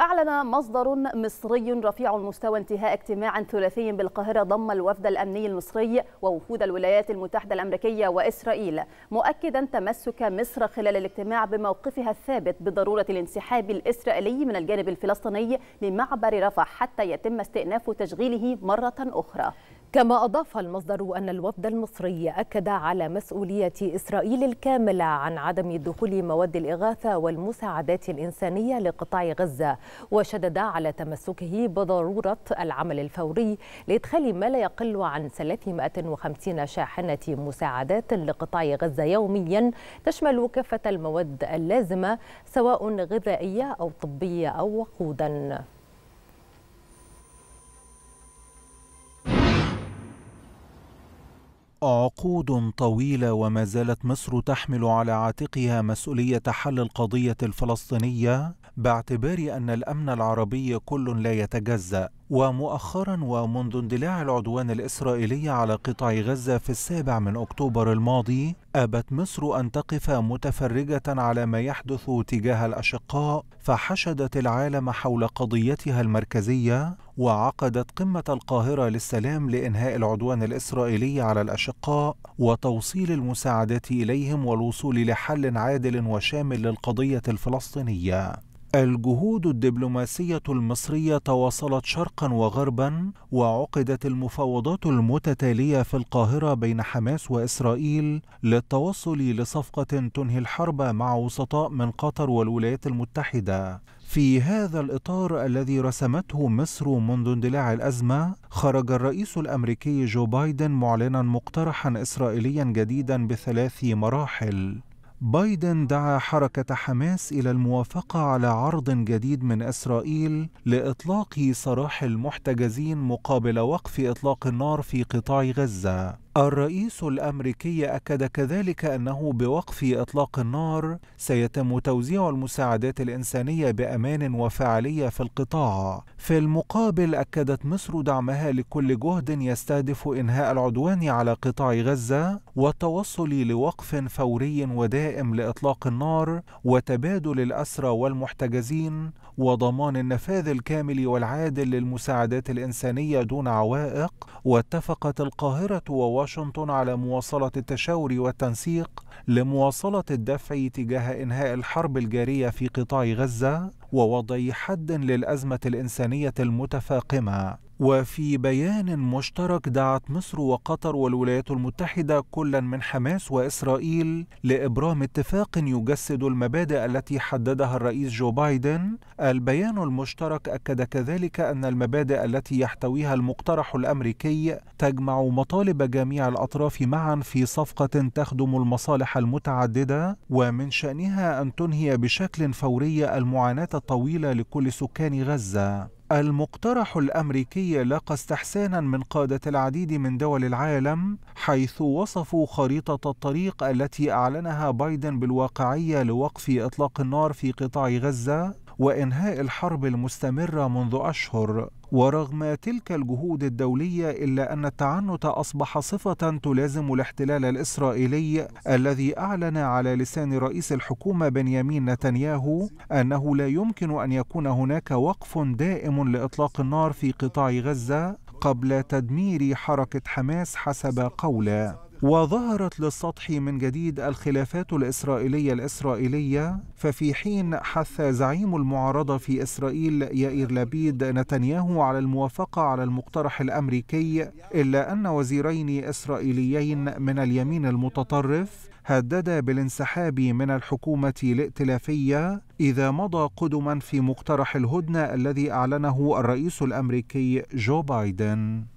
أعلن مصدر مصري رفيع المستوى انتهاء اجتماع ثلاثي بالقاهرة ضم الوفد الأمني المصري ووفود الولايات المتحدة الأمريكية وإسرائيل مؤكدا تمسك مصر خلال الاجتماع بموقفها الثابت بضرورة الانسحاب الإسرائيلي من الجانب الفلسطيني لمعبر رفح حتى يتم استئناف تشغيله مرة أخرى كما أضاف المصدر أن الوفد المصري أكد على مسؤولية إسرائيل الكاملة عن عدم دخول مواد الإغاثة والمساعدات الإنسانية لقطاع غزة وشدد على تمسكه بضرورة العمل الفوري لإدخال ما لا يقل عن 350 شاحنة مساعدات لقطاع غزة يوميا تشمل كافة المواد اللازمة سواء غذائية أو طبية أو وقودا عقود طويلة وما زالت مصر تحمل على عاتقها مسؤولية حل القضية الفلسطينية باعتبار أن الأمن العربي كل لا يتجزأ ومؤخرا ومنذ اندلاع العدوان الإسرائيلي على قطاع غزة في السابع من أكتوبر الماضي أبت مصر أن تقف متفرجة على ما يحدث تجاه الأشقاء فحشدت العالم حول قضيتها المركزية وعقدت قمة القاهرة للسلام لإنهاء العدوان الإسرائيلي على الأشقاء وتوصيل المساعدات إليهم والوصول لحل عادل وشامل للقضية الفلسطينية الجهود الدبلوماسية المصرية تواصلت شرقا وغربا وعقدت المفاوضات المتتالية في القاهرة بين حماس وإسرائيل للتوصل لصفقة تنهي الحرب مع وسطاء من قطر والولايات المتحدة في هذا الإطار الذي رسمته مصر منذ اندلاع الأزمة خرج الرئيس الأمريكي جو بايدن معلنا مقترحا إسرائيليا جديدا بثلاث مراحل بايدن دعا حركة حماس إلى الموافقة على عرض جديد من إسرائيل لإطلاق سراح المحتجزين مقابل وقف إطلاق النار في قطاع غزة الرئيس الامريكي اكد كذلك انه بوقف اطلاق النار سيتم توزيع المساعدات الانسانيه بامان وفعاليه في القطاع في المقابل اكدت مصر دعمها لكل جهد يستهدف انهاء العدوان على قطاع غزه والتوصل لوقف فوري ودائم لاطلاق النار وتبادل الاسرى والمحتجزين وضمان النفاذ الكامل والعادل للمساعدات الانسانيه دون عوائق واتفقت القاهره وواشنطن واشنطن على مواصلة التشاور والتنسيق لمواصلة الدفع تجاه إنهاء الحرب الجارية في قطاع غزة ووضع حد للأزمة الإنسانية المتفاقمة وفي بيان مشترك دعت مصر وقطر والولايات المتحدة كلا من حماس وإسرائيل لإبرام اتفاق يجسد المبادئ التي حددها الرئيس جو بايدن البيان المشترك أكد كذلك أن المبادئ التي يحتويها المقترح الأمريكي تجمع مطالب جميع الأطراف معا في صفقة تخدم المصالح المتعددة ومن شأنها أن تنهي بشكل فوري المعاناة الطويلة لكل سكان غزة المقترح الامريكي لاقى استحسانا من قاده العديد من دول العالم حيث وصفوا خريطه الطريق التي اعلنها بايدن بالواقعيه لوقف اطلاق النار في قطاع غزه وإنهاء الحرب المستمرة منذ أشهر ورغم تلك الجهود الدولية إلا أن التعنت أصبح صفة تلازم الاحتلال الإسرائيلي الذي أعلن على لسان رئيس الحكومة بنيامين نتنياهو أنه لا يمكن أن يكون هناك وقف دائم لإطلاق النار في قطاع غزة قبل تدمير حركة حماس حسب قوله وظهرت للسطح من جديد الخلافات الإسرائيلية الإسرائيلية ففي حين حث زعيم المعارضة في إسرائيل يائير لبيد نتنياهو على الموافقة على المقترح الأمريكي إلا أن وزيرين إسرائيليين من اليمين المتطرف هددا بالانسحاب من الحكومة الائتلافية إذا مضى قدما في مقترح الهدنة الذي أعلنه الرئيس الأمريكي جو بايدن